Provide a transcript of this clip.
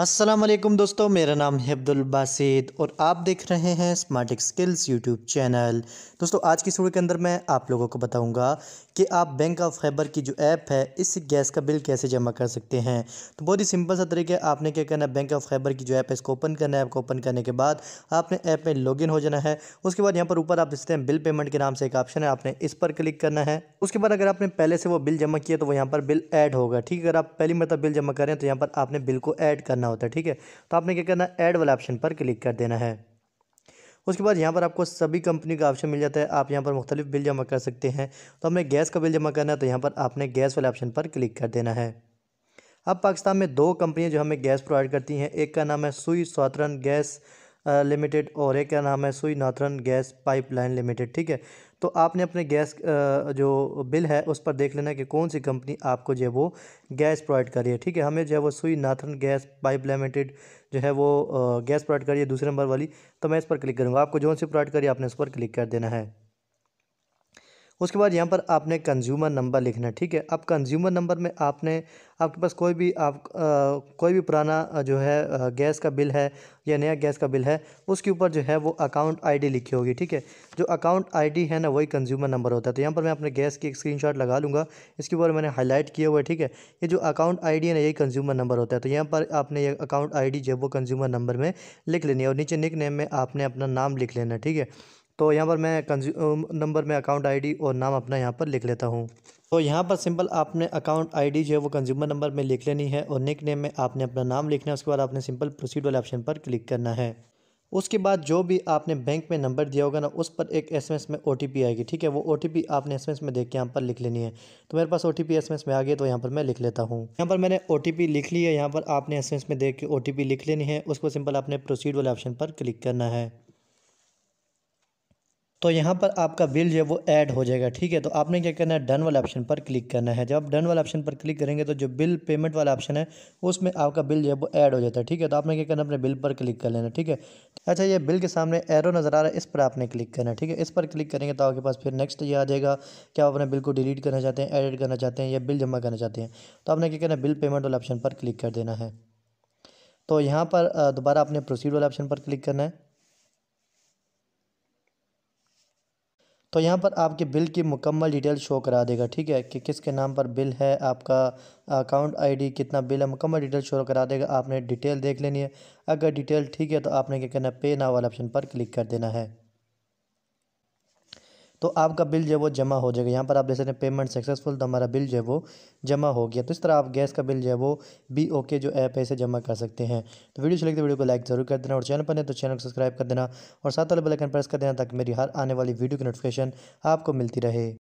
असलम दोस्तों मेरा नाम है अब्दुल बासित और आप देख रहे हैं स्मार्ट स्किल्स यूट्यूब चैनल दोस्तों आज की वीडियो के अंदर मैं आप लोगों को बताऊंगा कि आप बैंक ऑफ खैबर की जो ऐप है इस गैस का बिल कैसे जमा कर सकते हैं तो बहुत ही सिंपल सा तरीका है आपने क्या करना है बैंक ऑफ खैबर की जो ऐप है इसको ओपन करना है ऐप को ओपन करने के बाद आपने ऐप में लॉगिन हो जाना है उसके बाद यहाँ पर ऊपर आप देखते हैं बिल पेमेंट के नाम से एक ऑप्शन है आपने इस पर क्लिक करना है उसके बाद अगर आपने पहले से वो बिल जमा किया तो वो यहाँ पर बिल ऐड होगा ठीक है अगर आप पहली मतलब बिल जमा करें तो यहाँ पर आपने बिल को ऐड करना करना होता है ठीक है तो आपने क्या करना है ऐड वाला ऑप्शन पर क्लिक कर देना है उसके बाद यहाँ पर आपको सभी कंपनी का ऑप्शन मिल जाता है आप यहाँ पर मुख्तलिफ बिल जमा कर सकते हैं तो हमें गैस का बिल जमा करना है तो यहाँ पर आपने गैस वाले ऑप्शन पर क्लिक कर देना है अब पाकिस्तान में दो कंपनियाँ जो हमें गैस प्रोवाइड करती हैं एक का नाम है सुई सौतरन गैस लिमिटेड और एक का नाम है सुई नाथरन गैस पाइपलाइन लिमिटेड ठीक है तो आपने अपने गैस जो बिल है उस पर देख लेना कि कौन सी कंपनी आपको जो है वो गैस प्रोवाइड कर रही है ठीक है हमें जो है वो सुई नाथन गैस पाइप लिमिटेड जो है वो गैस प्रोवाइड करिए दूसरे नंबर वाली तो मैं इस पर क्लिक करूँगा आपको जो सी प्रोवाइड करिए आपने उस पर क्लिक कर देना है उसके बाद यहाँ पर आपने कंज्यूमर नंबर लिखना है ठीक है अब कंज्यूमर नंबर में आपने आपके पास कोई भी आप आ, कोई भी पुराना जो है गैस का बिल है या नया गैस का बिल है उसके ऊपर जो है वो अकाउंट आईडी लिखी होगी ठीक है जो अकाउंट आईडी है ना वही कंज्यूमर नंबर होता है तो यहाँ पर मैं अपने गैस की एक स्क्रीन लगा लूँगा इसके ऊपर मैंने हाईलाइट किया हुआ ठीक है ये जो अकाउंट आई है ना यही कंज्यूमर नंबर होता है तो यहाँ पर आपने ये अकाउंट आई जो है वो कंज्यूमर नंबर में लिख लेनी है और नीचे निक नेम में आपने अपना नाम लिख लेना ठीक है तो यहाँ पर मैं कंज्यूम नंबर में अकाउंट आईडी और नाम अपना यहाँ पर लिख लेता हूँ तो यहाँ पर सिंपल आपने अकाउंट आईडी जो है वो कंज्यूमर नंबर में लिख लेनी है और निक नेम में आपने अपना नाम लिखना है उसके बाद आपने सिंपल प्रोसीड वाले ऑप्शन पर क्लिक करना है उसके बाद जो भी आपने बैंक में नंबर दिया होगा ना उस पर एक एसएमएस में ओ आएगी ठीक है वो ओ आपने एसएमएस में देख के यहाँ पर लिख लेनी है तो मेरे पास ओ टी एसएमएस में आ गया तो यहाँ पर मैं लिख लेता हूँ यहाँ पर मैंने ओ लिख ली है यहाँ पर आपने एसएमएस में देख के ओ लिख लेनी है उसको सिंपल आपने प्रोसीड वाले ऑप्शन पर क्लिक करना है तो यहाँ पर आपका बिल जो है वो ऐड हो जाएगा ठीक है तो आपने क्या करना है डन वाला ऑप्शन पर क्लिक करना है जब आप डन वाला ऑप्शन पर क्लिक करेंगे तो जो बिल पेमेंट वाला ऑप्शन है उसमें आपका बिल जो है वो ऐड हो जाता है ठीक है तो आपने क्या करना है अपने बिल पर क्लिक कर लेना ठीक है अच्छा ये बिल के सामने एरो नज़र आ रहा है इस पर आपने क्लिक करना है ठीक है इस पर क्लिक करेंगे तो आपके पास फिर नेक्स्ट ये आ जाएगा क्या आप अपने बिल को डिलीट करना चाहते हैं एडिट करना चाहते हैं या बिल जमा करना चाहते हैं तो आपने क्या करना है बिल पेमेंट वाले ऑप्शन पर क्लिक कर देना है तो यहाँ पर दोबारा आपने प्रोसीड वाले ऑप्शन पर क्लिक करना है तो यहाँ पर आपके बिल की मुकम्मल डिटेल शो करा देगा ठीक है कि किसके नाम पर बिल है आपका अकाउंट आईडी कितना बिल है मुकम्मल डिटेल शो करा देगा आपने डिटेल देख लेनी है अगर डिटेल ठीक है तो आपने क्या करना है पे ना वाला ऑप्शन पर क्लिक कर देना है तो आपका बिल जो है वो जमा हो जाएगा यहाँ पर आप देख सकते हैं पेमेंट सक्सेसफुल तो हमारा बिल जो है वो जमा हो गया तो इस तरह आप गैस का बिल जो है वो बी ओके जो ऐप है इसे जमा कर सकते हैं तो वीडियो चलेगी तो वीडियो को लाइक जरूर कर देना और चैनल पर नहीं तो चैनल को सब्सक्राइब कर देना और साथ वाले बेलाइकन प्रेस कर देना ताकि मेरी हर आने वाली वीडियो की नोटिफिकेशन आपको मिलती रहे